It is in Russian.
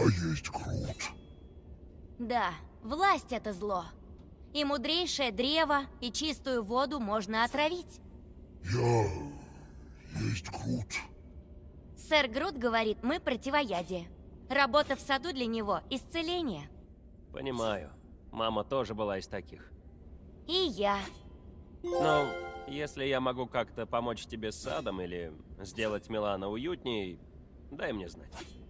я а есть Грут. Да, власть — это зло. И мудрейшее древо, и чистую воду можно отравить. Я... есть Грут. Сэр Грут говорит, мы противоядие. Работа в саду для него — исцеление. Понимаю. Мама тоже была из таких. И я. Ну, если я могу как-то помочь тебе с садом или сделать Милана уютней, дай мне знать.